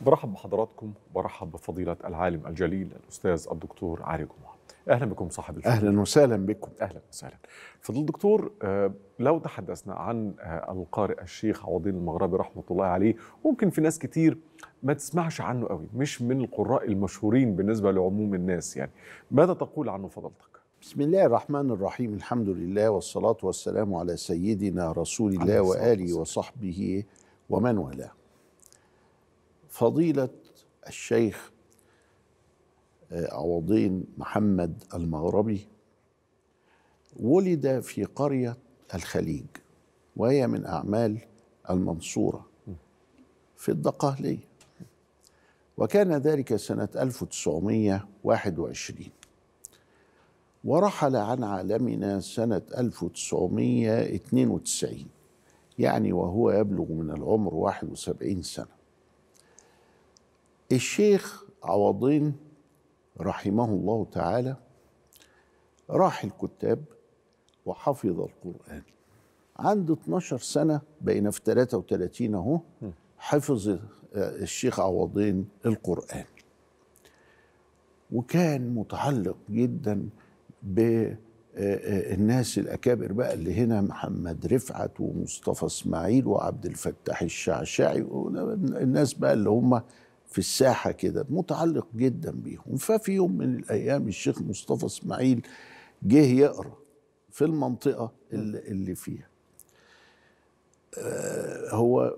برحب بحضراتكم وبرحب بفضيلة العالم الجليل الأستاذ الدكتور علي جمعة أهلا بكم صاحب الفضل أهلا وسهلا بكم أهلا وسهلا فضل الدكتور آه، لو تحدثنا عن آه، القارئ الشيخ عوضين المغربي رحمة الله عليه ممكن في ناس كتير ما تسمعش عنه قوي مش من القراء المشهورين بالنسبة لعموم الناس يعني ماذا تقول عنه فضلتك؟ بسم الله الرحمن الرحيم الحمد لله والصلاة والسلام على سيدنا رسول الله وآله وصحبه ومن والاه فضيلة الشيخ آه، عوضين محمد المغربي ولد في قرية الخليج وهي من أعمال المنصورة في الدقهلية وكان ذلك سنة 1921 ورحل عن عالمنا سنة 1992 يعني وهو يبلغ من العمر 71 سنة الشيخ عوضين رحمه الله تعالى راح الكتاب وحفظ القرآن عند 12 سنة بين في 33 أهو حفظ آه، الشيخ عوضين القرآن وكان متعلق جدا بالناس آه، آه، الأكابر بقى اللي هنا محمد رفعت ومصطفى إسماعيل وعبد الفتاح الشعشعي الناس بقى اللي هم في الساحة كده متعلق جدا بيهم ففي يوم من الأيام الشيخ مصطفى إسماعيل جه يقرأ في المنطقة اللي فيها آه، هو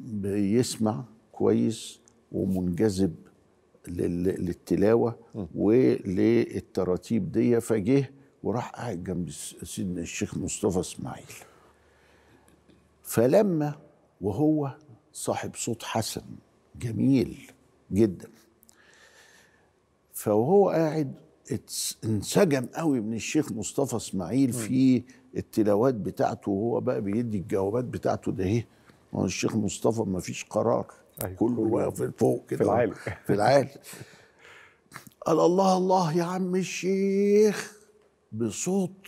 بيسمع كويس ومنجذب للتلاوة وللتراتيب دي فجه وراح قاعد جنب سيدنا الشيخ مصطفى اسماعيل فلما وهو صاحب صوت حسن جميل جدا فهو قاعد انسجم قوي من الشيخ مصطفى اسماعيل في التلاوات بتاعته وهو بقى بيدي الجوابات بتاعته ده ايه ما هو الشيخ مصطفى ما فيش قرار أيوة. كله واقف فوق كده في العالي في العالي قال الله الله يا عم الشيخ بصوت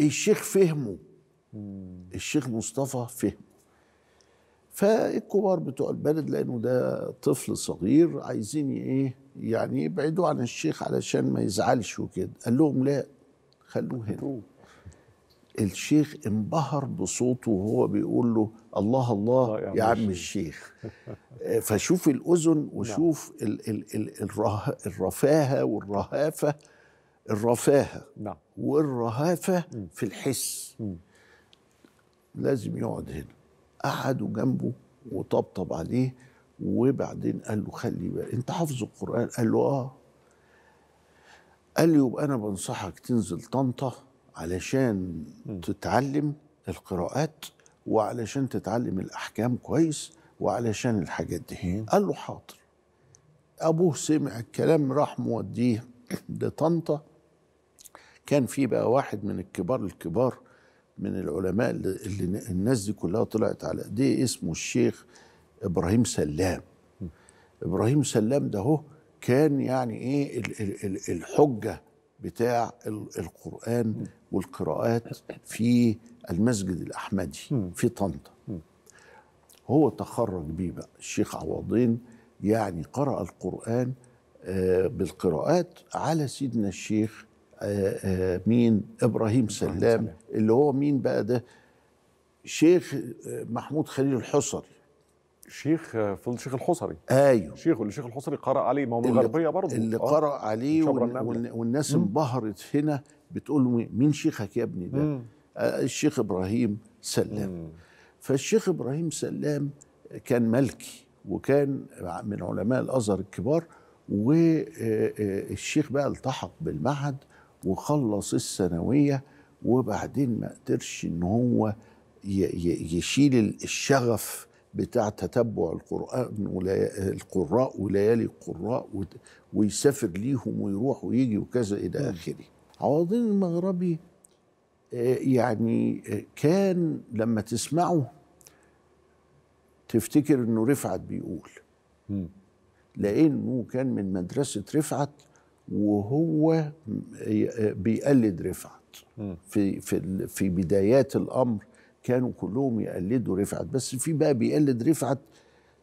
الشيخ فهمه الشيخ مصطفى فهمه فالكبار بتوع البلد لانه ده طفل صغير عايزين ايه يعني يبعدوا عن الشيخ علشان ما يزعلش وكده قال لهم لا خلوه هنا الشيخ انبهر بصوته وهو بيقول له الله الله يا, عم الشيخ آه، فشوف الاذن وشوف نعم. ال ال ال ال الرفاهه والرهافه الرفاهه نعم. والرهافه في الحس لازم يقعد هنا قعدوا جنبه وطبطب عليه وبعدين قال له خلي بقى انت حافظ القران قال له اه قال لي يبقى انا بنصحك تنزل طنطا علشان م. تتعلم القراءات وعلشان تتعلم الاحكام كويس وعلشان الحاجات دي م. قال له حاضر ابوه سمع الكلام راح موديه لطنطا كان في بقى واحد من الكبار الكبار من العلماء اللي الناس دي كلها طلعت على دي إيه اسمه الشيخ ابراهيم سلام ابراهيم سلام ده هو كان يعني ايه الحجه بتاع القران والقراءات في المسجد الاحمدي في طنطا هو تخرج بيه بقى الشيخ عوضين يعني قرأ القرآن آه، بالقراءات على سيدنا الشيخ آه، آه، مين ابراهيم سلام اللي هو مين بقى ده شيخ آه، محمود خليل الحصري شيخ فضل شيخ الحصري ايوه شيخ اللي شيخ الحصري قرأ عليه ما هو من الغربيه برضه اللي قرأ عليه والناس انبهرت هنا بتقول مين شيخك يا ابني ده؟ الشيخ ابراهيم سلام مم. فالشيخ ابراهيم سلام كان ملكي وكان من علماء الازهر الكبار والشيخ بقى التحق بالمعهد وخلص الثانويه وبعدين ما قدرش ان هو يشيل الشغف بتاع تتبع القرآن القراء وليالي القراء ويسافر ليهم ويروح ويجي وكذا إلى آخره عوضين المغربي آه، يعني آه، كان لما تسمعه تفتكر انه رفعت بيقول لانه كان من مدرسه رفعت وهو بيقلد رفعت في في في بدايات الامر كانوا كلهم يقلدوا رفعت بس في بقى بيقلد رفعت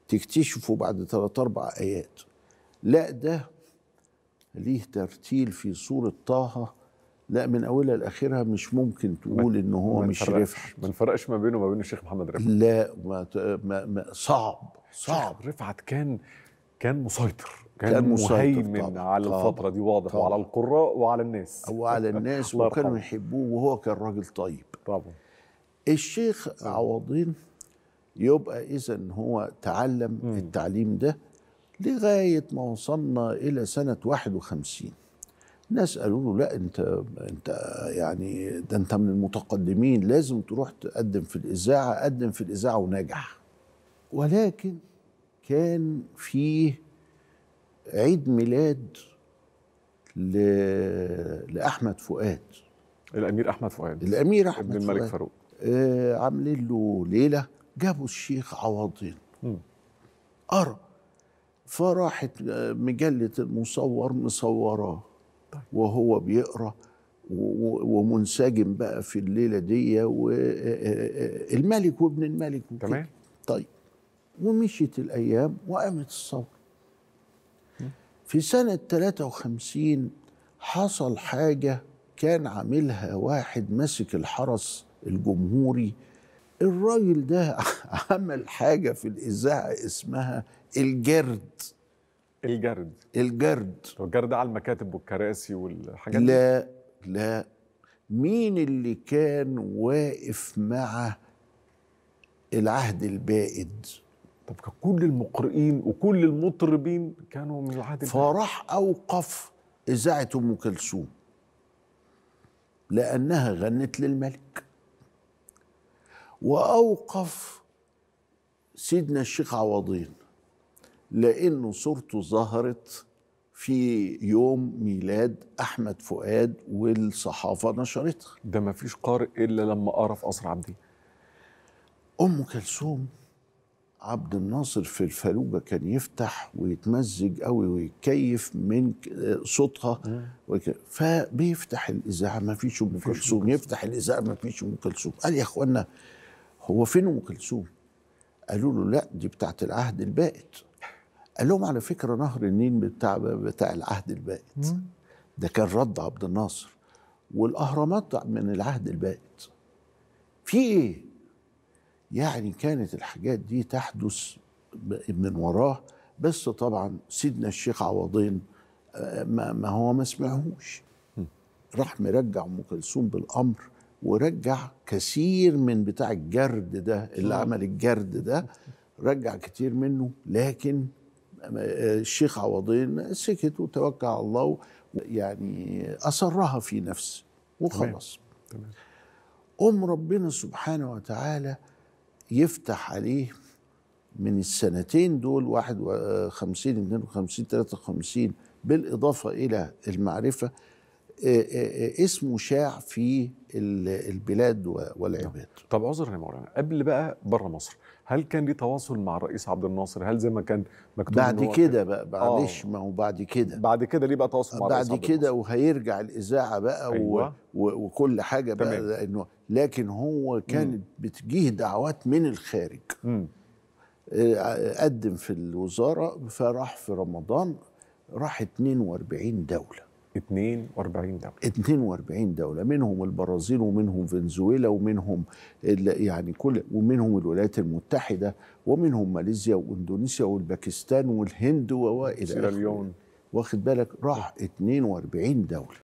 تكتشفه بعد ثلاث اربع ايات لا ده ليه ترتيل في سوره طه لا من اولها لاخرها مش ممكن تقول ان هو مش رفعت ما نفرقش ما بينه وما بين الشيخ محمد رفعت لا ما, ما, ما صعب صعب رفعت كان كان مسيطر كان, كان مهيمن على طبعًا الفتره دي واضح طبعًا وعلى القراء وعلى الناس وعلى الناس وكانوا يحبوه وهو كان راجل طيب طبعا الشيخ عوضين يبقى اذا هو تعلم م. التعليم ده لغايه ما وصلنا الى سنه 51 ناس قالوا له لا انت انت يعني ده انت من المتقدمين لازم تروح تقدم في الاذاعه قدم في الاذاعه ونجح ولكن كان فيه عيد ميلاد ل... لاحمد فؤاد الامير احمد فؤاد الامير احمد ابن الملك فؤاد. فاروق آه عاملين له ليله جابوا الشيخ عوضين قرا فراحت آه، مجله المصور مصوراه طيب. وهو بيقرا ومنسجم بقى في الليله دي والملك آه، آه، وابن الملك تمام طيب ومشيت الأيام وقامت الثورة في سنة 53 حصل حاجة كان عاملها واحد ماسك الحرس الجمهوري الراجل ده عمل حاجة في الإذاعة اسمها الجرد الجرد الجرد الجرد على المكاتب والكراسي والحاجات لا لا مين اللي كان واقف مع العهد البائد طب كل المقرئين وكل المطربين كانوا من العهد فراح اوقف اذاعه ام كلثوم لانها غنت للملك واوقف سيدنا الشيخ عوضين لانه صورته ظهرت في يوم ميلاد احمد فؤاد والصحافه نشرتها ده ما فيش قارئ الا لما اعرف في قصر عبدين ام كلثوم عبد الناصر في الفلوجه كان يفتح ويتمزج قوي ويتكيف من صوتها آه. فبيفتح الاذاعه ما فيش ام كلثوم يفتح الاذاعه ما فيش ام كلثوم قال يا اخوانا هو فين ام كلثوم؟ قالوا له لا دي بتاعت العهد البائت قال لهم على فكره نهر النيل بتاع بتاع العهد البائت ده كان رد عبد الناصر والاهرامات من العهد البائت في ايه؟ يعني كانت الحاجات دي تحدث من وراه بس طبعا سيدنا الشيخ عوضين آه، ما هو ما سمعهوش راح مرجع ام كلثوم بالامر ورجع كثير من بتاع الجرد ده اللي آه. عمل الجرد ده رجع كتير منه لكن آه، الشيخ عوضين سكت وتوكل على الله يعني اصرها في نفسه وخلاص تمام. ام ربنا سبحانه وتعالى يفتح عليه من السنتين دول 51 52 53 بالإضافة إلى المعرفة آه، آه، آه، اسمه شاع في البلاد والعباد نعم. طب عذرا يا مولانا قبل بقى بره مصر هل كان ليه تواصل مع الرئيس عبد الناصر هل زي ما كان مكتوب بعد كده بقى معلش ما هو بعد كده بعد كده ليه بقى تواصل مع الرئيس بعد كده وهيرجع الاذاعه بقى أيوة. و... وكل حاجه بقى انه لانه لكن هو كانت بتجيه دعوات من الخارج م. قدم في الوزاره فراح في رمضان راح 42 دوله 42 دولة 42 دولة منهم البرازيل ومنهم فنزويلا ومنهم يعني كل ومنهم الولايات المتحدة ومنهم ماليزيا واندونيسيا والباكستان والهند والى سيراليون واخد بالك راح 42 دولة